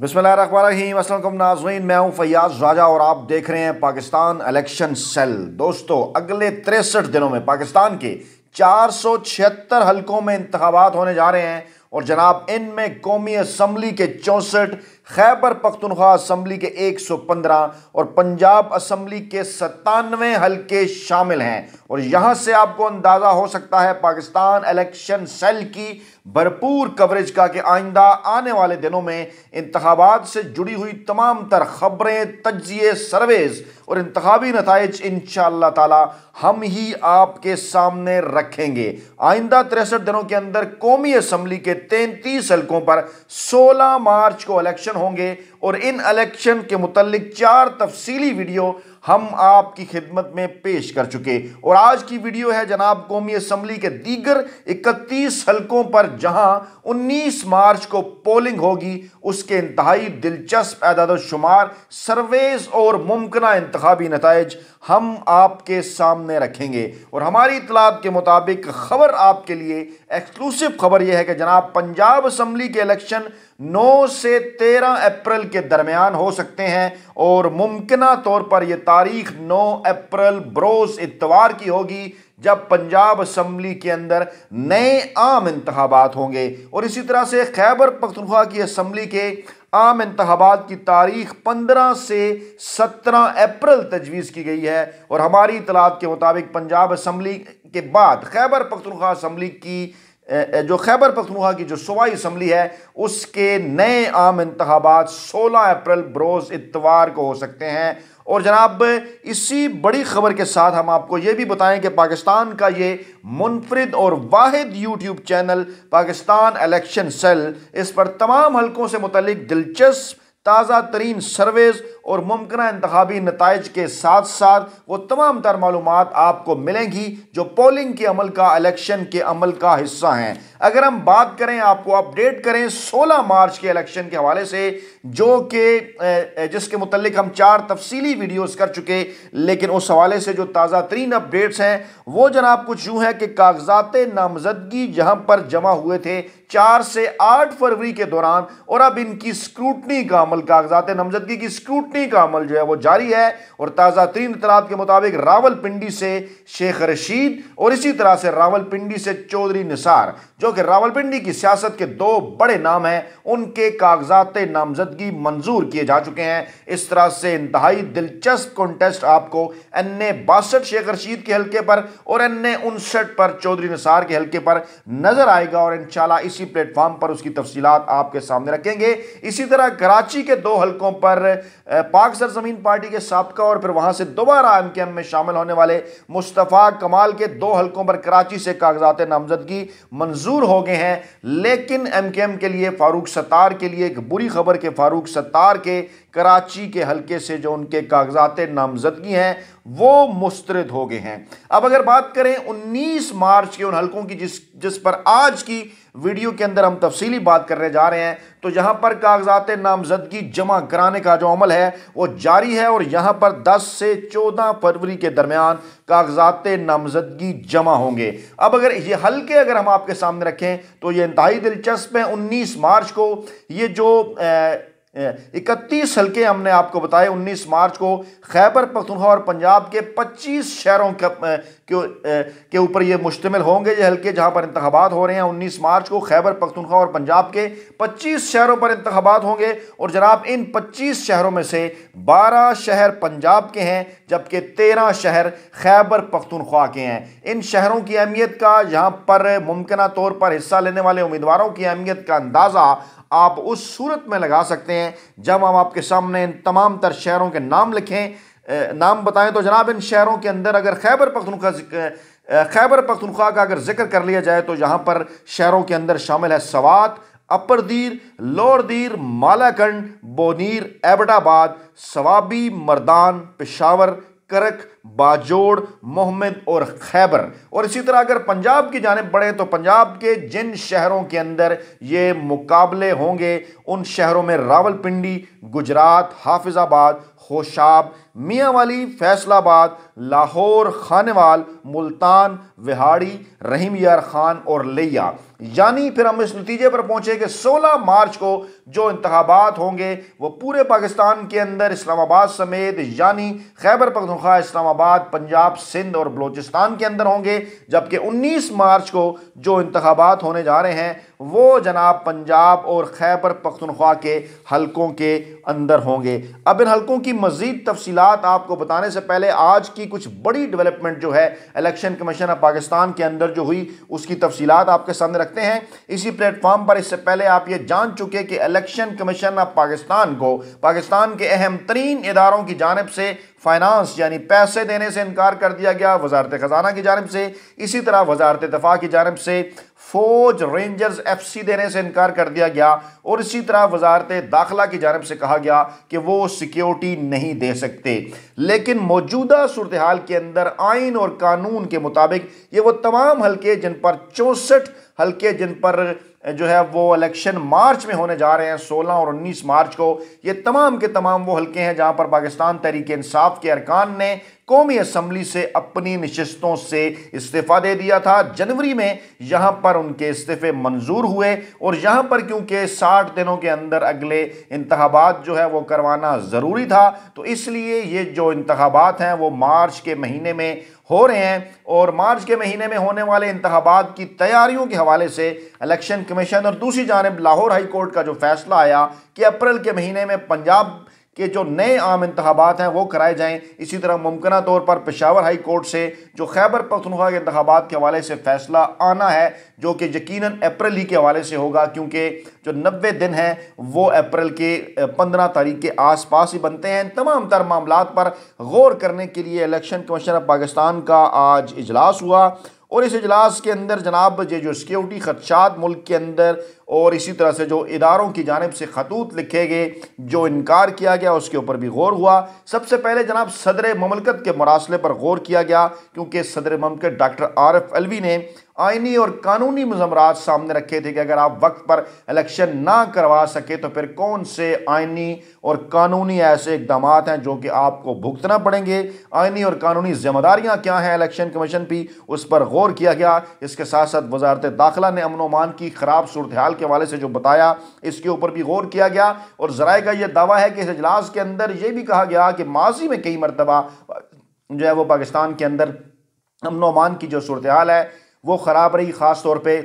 बसमिलकुम नाजरीन मैं हूँ फैयाज राजा और आप देख रहे हैं पाकिस्तान इलेक्शन सेल दोस्तों अगले तिरसठ दिनों में पाकिस्तान के चार सौ छिहत्तर हलकों में इंतबात होने जा रहे हैं और जनाब इनमें कौमी असम्बली के चौंसठ खैबर पख्तनख्वा असम्बली के 115 और पंजाब असम्बली के सत्तानवे हलके शामिल हैं और यहां से आपको अंदाज़ा हो सकता है पाकिस्तान इलेक्शन सेल की भरपूर कवरेज का कि आइंदा आने वाले दिनों में इंतबात से जुड़ी हुई तमाम तर खबरें तजिए सर्वेज और इंतवी नतज इन ताला हम ही आपके सामने रखेंगे आइंदा तिरसठ दिनों के अंदर कौमी असम्बली के तैंतीस हल्कों पर सोलह मार्च को इलेक्शन होंगे और इन इलेक्शन के मुतलिक चार तफसीली वीडियो हम आपकी खिदमत में पेश कर चुके और आज की वीडियो है जनाब कौमी असम्बली के दीगर 31 हलकों पर जहां 19 मार्च को पोलिंग होगी उसके इंतहाई दिलचस्प शुमार सर्वेज और मुमकिन इंतबी नतज हम आपके सामने रखेंगे और हमारी इतलात के मुताबिक खबर आपके लिए एक्सक्लूसिव खबर यह है कि जनाब पंजाब असम्बली के इलेक्शन नौ से तेरह अप्रैल के के दरमियान हो सकते हैं और मुमकिन तौर पर यह तारीख 9 अप्रैल बरोज इतवार की होगी जब पंजाब असम्बली के अंदर नए आम इंतबात होंगे और इसी तरह से खैबर पख्तनख्वा की असम्बली के आम इंतबात की तारीख 15 से 17 अप्रैल तजवीज़ की गई है और हमारी इतलात के मुताबिक पंजाब असम्बली के बाद खैबर पख्तनख्वा असम्बली की जो खैबर पखनुहा की जो सूबाई इसम्बली है उसके नए आम इंतबात सोलह अप्रैल बरोज़ इतवार को हो सकते हैं और जनाब इसी बड़ी खबर के साथ हम आपको ये भी बताएं कि पाकिस्तान का ये मुनफरद और वाद YouTube channel Pakistan election cell इस पर तमाम हलकों से मुतलिक दिलचस्प ताज़ा तरीन सर्वेज और मुमकिन इंतबी नतज के साथ साथ वो तमाम तर मालूम आपको मिलेंगी जो पोलिंग के अमल का इलेक्शन के अमल का हिस्सा हैं अगर हम बात करें आपको अपडेट करें सोलह मार्च के इलेक्शन के हवाले से जो कि जिसके मतलब हम चार तफसीली वीडियोस कर चुके लेकिन उस हवाले से जो ताज़ा तरीन अपडेट्स हैं वो जनाब कुछ यूँ हैं कि कागजात नामजदगी जहाँ पर जमा हुए थे चार से आठ फरवरी के दौरान और अब इनकी स्क्रूटनी का अमल कागजात नामजदगी की स्क्रूटनी का अमल जो है वो जारी है और ताज़ा तरीन इतलात के मुताबिक रावल पिंडी से शेख रशीद और इसी तरह से रावल पिंडी से चौधरी निसार जो कि रावल पिंडी की सियासत के दो बड़े नाम हैं उनके कागजात नामजदगी नामजदगी मंजूर किए जा चुके हैं इस तरह से इंतहाई दिलचस्प कॉन्टेस्ट आपको एन ए बासठ शेख रशीद के हल्के पर और एन ए उनसठ पर चौधरी निसार के हल्के पर नजर आएगा और इंशाल्लाह इसी प्लेटफॉर्म पर उसकी तफसीलात आपके सामने रखेंगे इसी तरह कराची के दो हल्कों पर पाक सरजमीन पार्टी के सबका और फिर वहां से दोबारा एम के एम में शामिल होने वाले मुस्तफ़ा कमाल के दो हल्कों पर कराची से कागजात नामजदगी मंजूर हो गए हैं लेकिन एम के एम के लिए फारूक सतार के लिए एक बुरी खबर के फारूक सत्तार के कराची के हलके से जो उनके कागजात नामजदगी हैं वो मुस्तरद हो गए हैं अब अगर बात करें 19 मार्च के उन हलकों की जिस जिस पर आज की वीडियो के अंदर हम तफसीली बात करने जा रहे हैं तो यहाँ पर कागजात नामजदगी जमा कराने का जो अमल है वो जारी है और यहाँ पर 10 से 14 फरवरी के दरमियान कागजात नामजदगी जमा होंगे अब अगर ये हल्के अगर हम आपके सामने रखें तो ये इंतहाई दिलचस्प है 19 मार्च को ये जो ए, इकतीस हल्के हमने आपको बताए 19 मार्च को खैबर पखतनखा और पंजाब के 25 शहरों के ऊपर ये मुश्तमिल होंगे ये हल्के जहां पर इंतबात हो रहे हैं 19 मार्च को खैबर पख्तनख्वा और पंजाब के 25 शहरों पर इंतबात होंगे और जनाब इन 25 शहरों में से 12 शहर पंजाब के हैं जबकि तेरह शहर खैबर पख्तनख्वा के हैं इन शहरों की अहमियत का यहाँ पर मुमकिन तौर पर हिस्सा लेने वाले उम्मीदवारों की अहमियत का अंदाज़ा आप उस सूरत में लगा सकते हैं जब हम आपके सामने इन तमाम तर शहरों के नाम लिखें नाम बताएं तो जनाब इन शहरों के अंदर अगर खैबर पख्तनख्वा खैबर पख्तनख्वा का अगर जिक्र कर लिया जाए तो यहाँ पर शहरों के अंदर शामिल है सवात अपर दीर लोअर दीर मालाखंड बोनीर एबटाबाद सवाबी मर्दान पेशावर करक बाजोड़ मोहम्मद और खैबर और इसी तरह अगर पंजाब की जानब बढ़े तो पंजाब के जिन शहरों के अंदर ये मुकाबले होंगे उन शहरों में रावलपिंडी गुजरात हाफिज़ाबाद होशाब मियाँवाली फैसलाबाद लाहौर खानवाल मुल्तान विहाड़ी रहीम यार खान और लिया यानी फिर हम इस नतीजे पर पहुंचे कि 16 मार्च को जो इंतबात होंगे वो पूरे पाकिस्तान के अंदर इस्लामाबाद समेत यानी खैबर पखनखा इस्लामाबाद पंजाब सिंध और बलोचिस्तान के अंदर होंगे जबकि 19 मार्च को जो इंतबात होने जा रहे हैं वो जनाब पंजाब और खैबर पख्तनख्वा के हलकों के अंदर होंगे अब इन हलकों की मज़ीद तफसीत आपको बताने से पहले आज की कुछ बड़ी डेवलपमेंट जो है इलेक्शन कमीशन ऑफ पाकिस्तान के अंदर अंदर जो हुई उसकी तफसीत आपके सामने रखते हैं इसी प्लेटफॉर्म पर इससे पहले आप ये जान चुके कि इलेक्शन कमीशन ऑफ पाकिस्तान को पाकिस्तान के अहम तरीन इदारों की जानब से फाइनेंस यानी पैसे देने से इनकार कर दिया गया वजारत ख़जाना की जानब से इसी तरह वजारत दफा की जानब से फौज रेंजर्स एफ सी देने से इनकार कर दिया गया और इसी तरह वजारत दाखिला की जानब से कहा गया कि वो सिक्योरिटी नहीं दे सकते लेकिन मौजूदा सूरत हाल के अंदर आइन और कानून के मुताबिक ये वो तमाम हल्के जिन पर चौंसठ हल्के जिन पर जो है वो इलेक्शन मार्च में होने जा रहे हैं 16 और 19 मार्च को ये तमाम के तमाम वो हल्के हैं जहां पर पाकिस्तान तहरीक इंसाफ के अरकान ने कौमी असम्बली से अपनी नशस्तों से इस्तीफ़ा दे दिया था जनवरी में यहाँ पर उनके इस्तीफ़े मंजूर हुए और यहाँ पर क्योंकि साठ दिनों के अंदर अगले इंतबात जो है वो करवाना ज़रूरी था तो इसलिए ये जो इंतबात हैं वो मार्च के महीने में हो रहे हैं और मार्च के महीने में होने वाले इंतबात की तैयारियों के हवाले से इलेक्शन कमीशन और दूसरी जानब लाहौर हाई कोर्ट का जो फैसला आया कि अप्रैल के महीने में पंजाब कि जो नए आम इंतबात हैं वो कराए जाएँ इसी तरह मुमकिन तौर पर पेशावर हाई कोर्ट से जो खैबर पखनखा के इंतबात के हवाले से फैसला आना है जो कि यकीन अप्रैल ही के हवाले से होगा क्योंकि जो नबे दिन हैं वो अप्रैल के पंद्रह तारीख के आस पास ही बनते हैं तमाम तर मामला पर गौर करने के लिए इलेक्शन कमीशन ऑफ पाकिस्तान का आज इजलास हुआ और इस इजलास के अंदर जनाब ये जो सिक्योरिटी खदशात मुल्क के अंदर और इसी तरह से जो इदारों की जानब से खतूत लिखे गए जो इनकार किया गया उसके ऊपर भी गौर हुआ सबसे पहले जनाब सदर ममलकत के मरासले पर गौर किया गया क्योंकि सदर ममलकत डॉक्टर आर एफ अलवी ने आइनी और कानूनी मजमरात सामने रखे थे कि अगर आप वक्त पर इलेक्शन ना करवा सके तो फिर कौन से आइनी और कानूनी ऐसे इकदाम हैं जो कि आपको भुगतना पड़ेंगे आइनी और कानूनी जिम्मेदारियाँ क्या हैं इलेक्शन कमीशन भी उस पर गौर किया गया इसके साथ साथ वजारत दाखिला ने अमन अमान की ख़राब सूरत हाल के हवाले से जो बताया इसके ऊपर भी गौर किया गया और जराए का यह दावा है कि इस अजलास के अंदर यह भी कहा गया कि माजी में कई मरतबा जो है वो पाकिस्तान के अंदर अमन अमान की जो सूरत हाल है वो ख़राब रही ख़ास तौर पे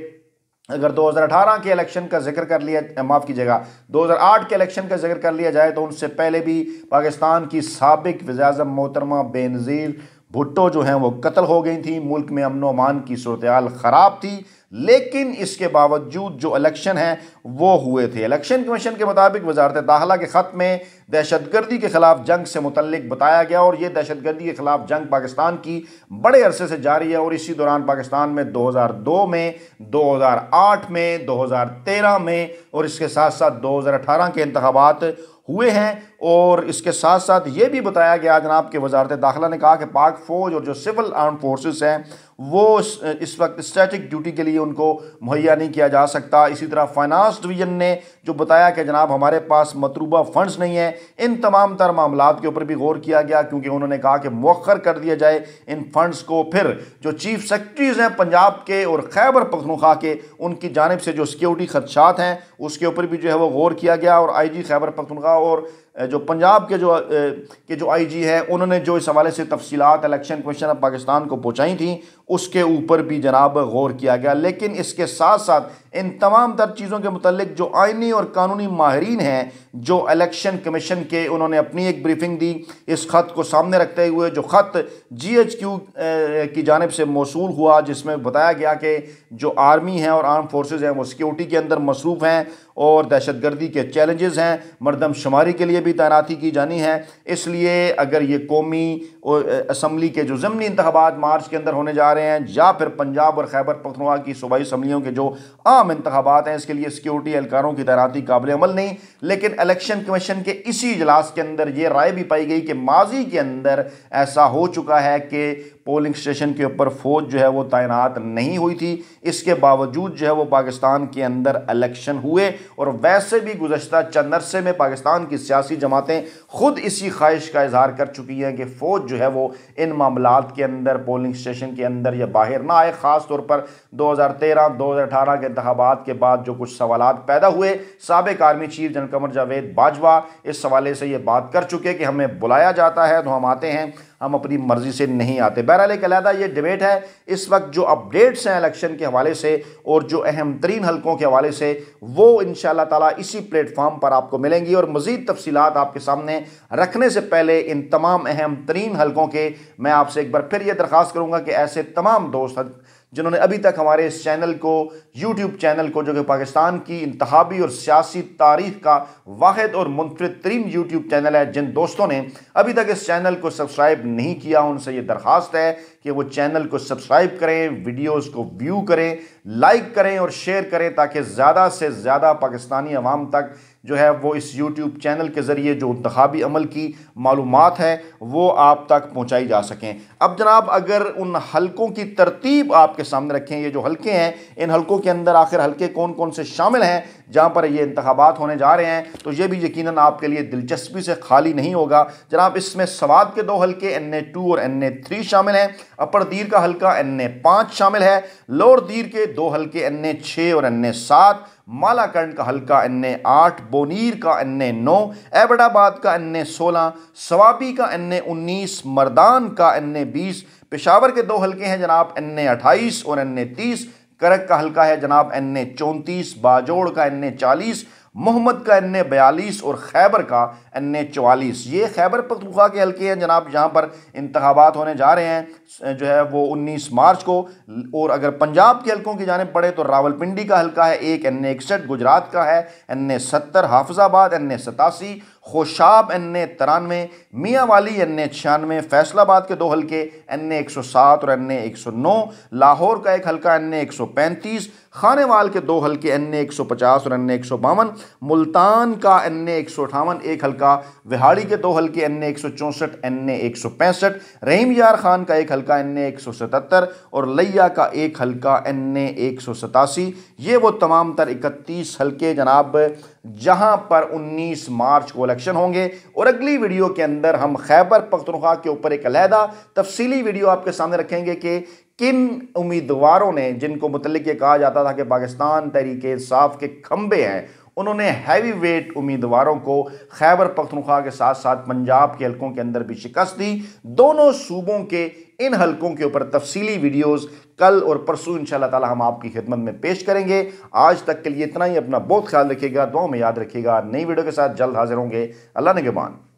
अगर 2018 के इलेक्शन का जिक्र कर लिया माफ़ कीजिएगा 2008 के इलेक्शन का जिक्र कर लिया जाए तो उनसे पहले भी पाकिस्तान की सबक वजाजम मोहतरमा बेनज़ीर भुट्टो जो हैं वो कत्ल हो गई थी मुल्क में अमन अमान की सूरत ख़राब थी लेकिन इसके बावजूद जो इलेक्शन हैं वो हुए थे इलेक्शन कमीशन के मुताबिक वजारत दाखिला के ख़त में दहशतगर्दी के ख़िलाफ़ जंग से मुतलक बताया गया और ये दहशतगर्दी के ख़िलाफ़ जंग पाकिस्तान की बड़े अरसे से जारी है और इसी दौरान पाकिस्तान में दो हज़ार दो में दो हज़ार आठ में दो हज़ार तेरह में और इसके साथ साथ दो हज़ार अठारह के इंतबात हुए हैं और इसके साथ साथ ये भी बताया गया जनाब के वजारत दाखिला ने कहा कि पाक फ़ौज और जो सिविल आर्म फोर्सेस हैं वो इस वक्त स्टैटिक ड्यूटी के लिए उनको मुहैया नहीं किया जा सकता इसी तरह फाइनानस डिवीज़न ने जो बताया कि जनाब हमारे पास मतलूबा फंड्स नहीं हैं इन तमाम तर मामला के ऊपर भी गौर किया गया क्योंकि उन्होंने कहा कि मौखर कर दिया जाए इन फंड्स को फिर जो चीफ सेक्रेटरीज हैं पंजाब के और खैबर पखनुखा के उनकी जानब से जो सिक्योरिटी खदशात हैं उसके ऊपर भी जो है वो गौर किया गया और आई जी खैबर पखनुखा और जो पंजाब के जो के जो आईजी हैं उन्होंने जो इस हवाले से तफसीत इलेक्शन कमीशन ऑफ पाकिस्तान को पहुँचाई थी उसके ऊपर भी जनाब गौर किया गया लेकिन इसके साथ साथ इन तमाम तर चीज़ों के मतलब जो आइनी और कानूनी माहरीन हैं जो इलेक्शन कमीशन के उन्होंने अपनी एक ब्रीफिंग दी इस ख़त को सामने रखते हुए जो ख़त जी एच क्यू की जानब से मौसू हुआ जिसमें बताया गया कि जो आर्मी हैं और आर्म फोर्सेज हैं वो सिक्योरिटी के अंदर मसरूफ़ हैं और दहशत गर्दी के चैलेंजेस हैं मरदम शुमारी के लिए भी तैनाती की जानी है इसलिए अगर ये कौमी असम्बली के जो ज़मनी इंतबात मार्च के अंदर होने जा रहे हैं या फिर पंजाब और खैबर पखनवा की सूबाई असम्बलियों के जो आम तमाम इंतबात हैं इसके लिए सिक्योरिटी एहलकारों की तैनाती काबिल अमल नहीं लेकिन इलेक्शन कमीशन के इसी इजलास के अंदर यह राय भी पाई गई कि माजी के अंदर ऐसा हो चुका है कि पोलिंग स्टेशन के ऊपर फौज जो है वो तैनात नहीं हुई थी इसके बावजूद जो है वो पाकिस्तान के अंदर इलेक्शन हुए और वैसे भी गुजशत चंद अरसे में पाकिस्तान की सियासी जमातें खुद इसी ख्वाहिश का इजहार कर चुकी हैं कि फौज जो है वो इन मामला के अंदर पोलिंग स्टेशन के अंदर या बाहर ना आए ख़ास तौर पर दो हज़ार तेरह दो हज़ार अठारह के इंतबात इंतबात के बाद जो कुछ सवाल पैदा हुए सबक army chief general Qamar Javed Bajwa इस हवाले से ये बात कर चुके कि हमें बुलाया जाता है तो हम आते हैं हम अपनी मर्ज़ी से नहीं आते बहरहाल एक अलहदा ये डिबेट है इस वक्त जो अपडेट्स हैं इलेक्शन के हवाले से और जो अहम तरीन हलकों के हवाले से वो इन ताला इसी प्लेटफॉर्म पर आपको मिलेंगी और मज़ीद तफसीत आपके सामने रखने से पहले इन तमाम अहम तरीन हलकों के मैं आपसे एक बार फिर यह दरख्वास्त करूँगा कि ऐसे तमाम दोस्त जिन्होंने अभी तक हमारे इस चैनल को यूट्यूब चैनल को जो कि पाकिस्तान की इंतहाबी और सियासी तारीख का वाद और मुनफरद तरीन यूट्यूब चैनल है जिन दोस्तों ने अभी तक इस चैनल को सब्सक्राइब नहीं किया उनसे ये दरख्वास्त है कि वो चैनल को सब्सक्राइब करें वीडियोज़ को व्यू करें लाइक करें और शेयर करें ताकि ज़्यादा से ज़्यादा पाकिस्तानी आवाम तक जो है वो इस यूट्यूब चैनल के ज़रिए जो इंतबी अमल की मालूम है वो आप तक पहुँचाई जा सकें अब जनाब अगर उन हल्कों की तरतीब आपके सामने रखें ये जो हल्के हैं इन हल्कों के अंदर आखिर हल्के कौन कौन से शामिल हैं जहाँ पर ये इंतबात होने जा रहे हैं तो ये भी यकीन आपके लिए दिलचस्पी से खाली नहीं होगा जनाब इसमें सवाद के दो हल्के एन ए टू और एन ए थ्री शामिल हैं अपर दीर का हल्का एन ए पाँच शामिल है लोअर दीर के दो हल्के एन ए छः और एन ए सात मालाकर्ण का हल्का अन्य आठ बोनीर का अन्य नौ एबडाबाद का अन्य सोलह सवाबी का अन्य उन्नीस मर्दान का अन्य बीस पेशावर के दो हल्के हैं जनाब अन्य अट्ठाईस और अन्य तीस करक का हल्का है जनाब अन्य चौंतीस बाजोड़ का अन्य चालीस मोहम्मद का एन ए बयालीस और खैबर का एन ए चवालीस ये खैबर पखतूखा के हल्के हैं जनाब जहाँ पर इंतबात होने जा रहे हैं जो है वो उन्नीस मार्च को और अगर पंजाब के हल्कों की जानब पड़े तो रावलपिंडी का हल्का है एक एन इकसठ गुजरात का है एन ए सत्तर हाफजाबाद एन ए सतासी खोशाब एन ए तिरानवे मियाँ वाली एन ए छियानवे फैसलाबाद के दो हल्के एन ए एक सौ सात और एन ए एक सौ नौ लाहौर का एक हल्का एन ए एक सौ पैंतीस खानेवाल के दो हल्के एन ए एक सौ पचास और एन ए एक सौ बावन मुल्तान का एन ए एक सौ अठावन एक हल्का विहाड़ी के दो हल्के एन ए एक सौ चौंसठ एन ए एक सौ पैंसठ रहीम यार खान का एक हल्का एन ए एक सौ सतहत्तर और लैया का एक हल्का एन ए एक सौ सतासी ये वो तमाम तर इकतीस हल्के जनाब जहां पर 19 मार्च को इलेक्शन होंगे और अगली वीडियो के अंदर हम खैबर पख्तनख्वा के ऊपर एक अलहदा तफसीली वीडियो आपके सामने रखेंगे कि किन उम्मीदवारों ने जिनको मतलब ये कहा जाता था कि पाकिस्तान तरीके साफ के खंबे हैं उन्होंने हैवी वेट उम्मीदवारों को खैबर पख्तनख्वा के साथ साथ पंजाब के हल्कों के अंदर भी शिकस्त दी दोनों सूबों के इन हलकों के ऊपर तफसीली वीडियोस कल और परसों इन ताला हम आपकी खिदमत में पेश करेंगे आज तक के लिए इतना ही अपना बहुत ख्याल रखिएगा दुआ में याद रखिएगा नई वीडियो के साथ जल्द हाजिर होंगे अल्लाह ने के